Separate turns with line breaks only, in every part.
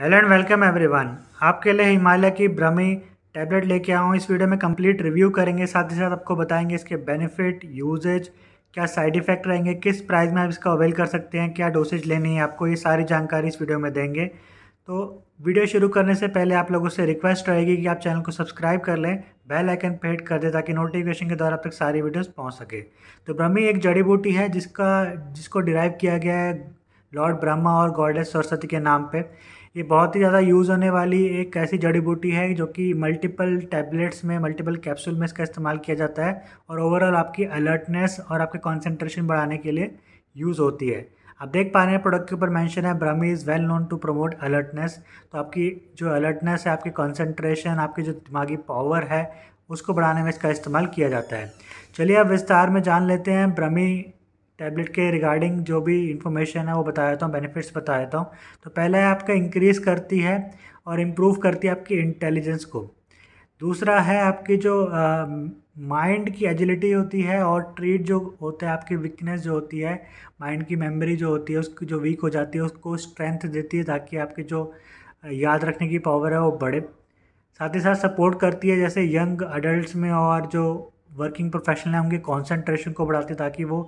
hello and welcome everyone आपके लिए हिमालय की ब्रह्मी टैबलेट लेके आया हूँ इस वीडियो में कंप्लीट रिव्यू करेंगे साथ ही साथ आपको बताएंगे इसके बेनिफिट यूजेज क्या साइड इफेक्ट रहेंगे किस प्राइस में आप इसका अवेल कर सकते हैं क्या डोसेज लेनी है आपको ये सारी जानकारी इस वीडियो में देंगे तो वीडियो शुरू करने से पहले आप लोगों से रिक्वेस्ट रहेगी कि आप चैनल को सब्सक्राइब कर लें बेल आइकन पे हिट कर दें ताकि नोटिफिकेशन के द्वारा आप तक सारी वीडियोस पहुंच सके तो ब्रह्मी एक जड़ी बूटी है जिसका जिसको डिराइव किया गया है लॉर्ड ब्रह्मा और गॉडेस सरस्वती के नाम पे ये बहुत ही ज़्यादा यूज़ होने वाली एक ऐसी जड़ी बूटी है जो कि मल्टीपल टैबलेट्स में मल्टीपल कैप्सूल में इसका इस्तेमाल किया जाता है और ओवरऑल आपकी अलर्टनेस और आपके कॉन्सेंट्रेशन बढ़ाने के लिए यूज़ होती है आप देख पा रहे हैं प्रोडक्ट के ऊपर मैंशन है Brahmi is well known to promote alertness तो आपकी जो अलर्टनेस है आपकी कॉन्सेंट्रेशन आपकी जो दिमागी पावर है उसको बढ़ाने में इसका इस्तेमाल किया जाता है चलिए अब विस्तार में जान लेते हैं ब्रह्मी टैबलेट के रिगार्डिंग जो भी इन्फॉर्मेशन है वो बता देता हूँ बेनिफिट्स बता देता हूँ तो पहला है आपका इंक्रीज़ करती है और इम्प्रूव करती है आपकी इंटेलिजेंस को दूसरा है आपकी जो माइंड की एजिलिटी होती है और ट्रीट जो होता है आपकी वीकनेस जो होती है माइंड की मेमोरी जो होती है उसकी जो वीक हो जाती है उसको स्ट्रेंथ देती है ताकि आपकी जो याद रखने की पावर है वो बढ़े साथ ही साथ सपोर्ट करती है जैसे यंग अडल्ट में और जो वर्किंग प्रोफेशनल हैं उनके कॉन्सेंट्रेशन को बढ़ाती है ताकि वो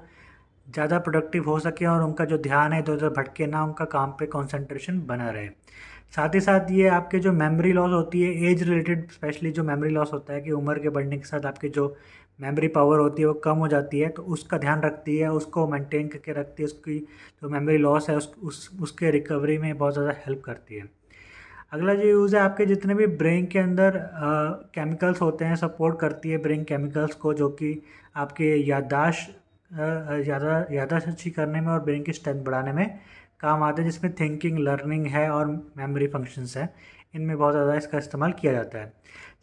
ज़्यादा प्रोडक्टिव हो सके और उनका जो ध्यान है इधर उधर भटके ना उनका काम पे कंसंट्रेशन बना रहे साथ ही साथ ये आपके जो मेमोरी लॉस होती है एज रिलेटेड स्पेशली जो मेमोरी लॉस होता है कि उम्र के बढ़ने के साथ आपकी जो मेमोरी पावर होती है वो कम हो जाती है तो उसका ध्यान रखती है उसको मेंटेन करके रखती है उसकी जो मेमोरी लॉस है उस, उस उसके रिकवरी में बहुत ज़्यादा हेल्प करती है अगला जो यूज़ है आपके जितने भी ब्रेन के अंदर केमिकल्स होते हैं सपोर्ट करती है ब्रेन केमिकल्स को जो कि आपके याददाश्त ज़्यादा से अच्छी करने में और ब्रेन की स्ट्रेंथ बढ़ाने में काम आते हैं जिसमें थिंकिंग लर्निंग है और मेमोरी फंक्शंस हैं इनमें बहुत ज़्यादा इसका इस्तेमाल किया जाता है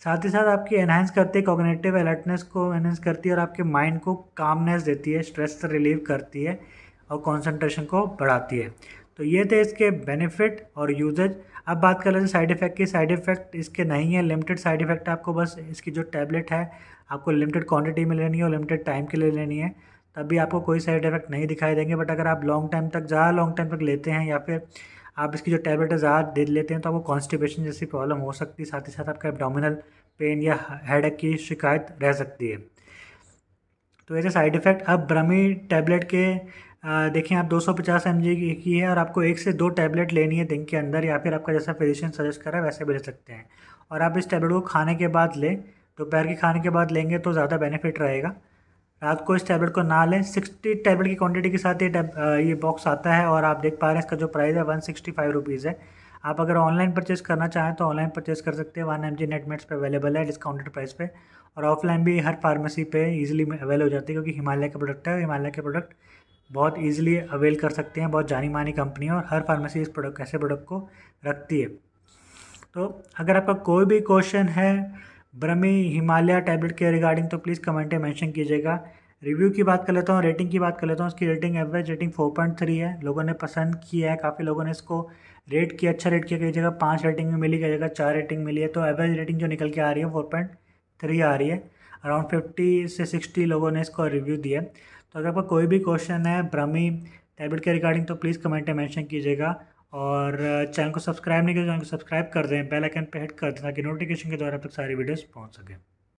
साथ ही साथ आपकी एनहेंस करती है कॉग्नेटिव अलर्टनेस को एनहेंस करती है और आपके माइंड को कामनेस देती है स्ट्रेस से रिलीव करती है और कॉन्सेंट्रेशन को बढ़ाती है तो ये थे इसके बेनिफिट और यूजेज अब बात कर लेते हैं साइड इफ़ेक्ट की साइड इफ़ेक्ट इसके नहीं है लिमिटेड साइड इफ़ेक्ट आपको बस इसकी जो टैबलेट है आपको लिमिटेड क्वांटिटी में लेनी है और लिमिटेड टाइम के लिए लेनी है तब भी आपको कोई साइड इफेक्ट नहीं दिखाई देंगे बट अगर आप लॉन्ग टाइम तक ज़्यादा लॉन्ग टाइम तक लेते हैं या फिर आप इसकी जो टैबलेट है ज़्यादा दे लेते हैं तो आपको कॉन्स्टिपेशन जैसी प्रॉब्लम हो सकती है साथ ही साथ आपका एबडामिनल पेन या हेड की शिकायत रह सकती है तो ऐसे साइड इफ़ेक्ट अब ब्रह्मी टैबलेट के देखें आप 250 जी की है और आपको एक से दो टैबलेट लेनी है दिन के अंदर या फिर आपका जैसा फिजिशियन सजेस्ट करा है वैसे भी ले सकते हैं और आप इस टैबलेट को खाने के बाद लें दोपहर के खाने के बाद लेंगे तो ज़्यादा बेनिफिट रहेगा रात को इस टैबलेट को ना लें सिक्सटी टैबलेट की क्वांटिटी के साथ ये ये बॉक्स आता है और आप देख पा रहे हैं इसका जो प्राइस है वन सिक्सटी फाइव रुपीज़ है आप अगर ऑनलाइन परचेस करना चाहें तो ऑनलाइन परचेज़ कर सकते हैं वन एम जी नेटमेट्स पर अवेलेबल है डिस्काउंटेड प्राइस पे और ऑफलाइन भी हर फार्मेसी पे ईजिली अवेल हो जाती है क्योंकि हिमालय का प्रोडक्ट है हिमालय के प्रोडक्ट बहुत ईजिली अवेल कर सकते हैं बहुत जानी मानी कंपनी है और हर फार्मेसी इस प्रोडक्ट ऐसे प्रोडक्ट को रखती है तो अगर आपका कोई भी क्वेश्चन है ब्रह्मी हिमालय टैबलेट के रिगार्डिंग तो प्लीज़ कमेंट में मैंशन कीजिएगा रिव्यू की बात कर लेता हूँ रेटिंग की बात कर लेता हूँ उसकी rating average rating four point three है लोगों ने पसंद किया है काफ़ी लोगों ने इसको रेट किया अच्छा रेट किया कई जगह पाँच रेटिंग में मिली कई जगह चार रेटिंग मिली है तो एवरेज रेटिंग जो निकल के आ रही है फोर पॉइंट थ्री आ रही है अराउंड फिफ्टी से सिक्सटी लोगों ने इसको रिव्यू दिया तो अगर आपका कोई भी क्वेश्चन है ब्रह्मी टैबलेट के रिगार्डिंग तो प्लीज़ कमेंट में मैंशन कीजिएगा और चैनल को सब्सक्राइब नहीं किया तो चैनल को सब्सक्राइब कर दें बेल आइकन पे हिट कर दें ताकि नोटिफिकेशन के द्वारा आप तक सारी वीडियोस पहुंच सकें